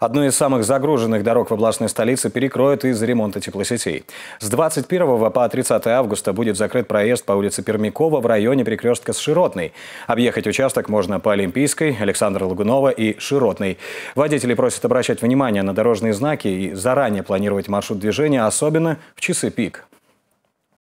Одну из самых загруженных дорог в областной столице перекроют из-за ремонта теплосетей. С 21 по 30 августа будет закрыт проезд по улице Пермякова в районе перекрестка с Широтной. Объехать участок можно по Олимпийской, Александра Лагунова и Широтной. Водители просят обращать внимание на дорожные знаки и заранее планировать маршрут движения, особенно в часы пик.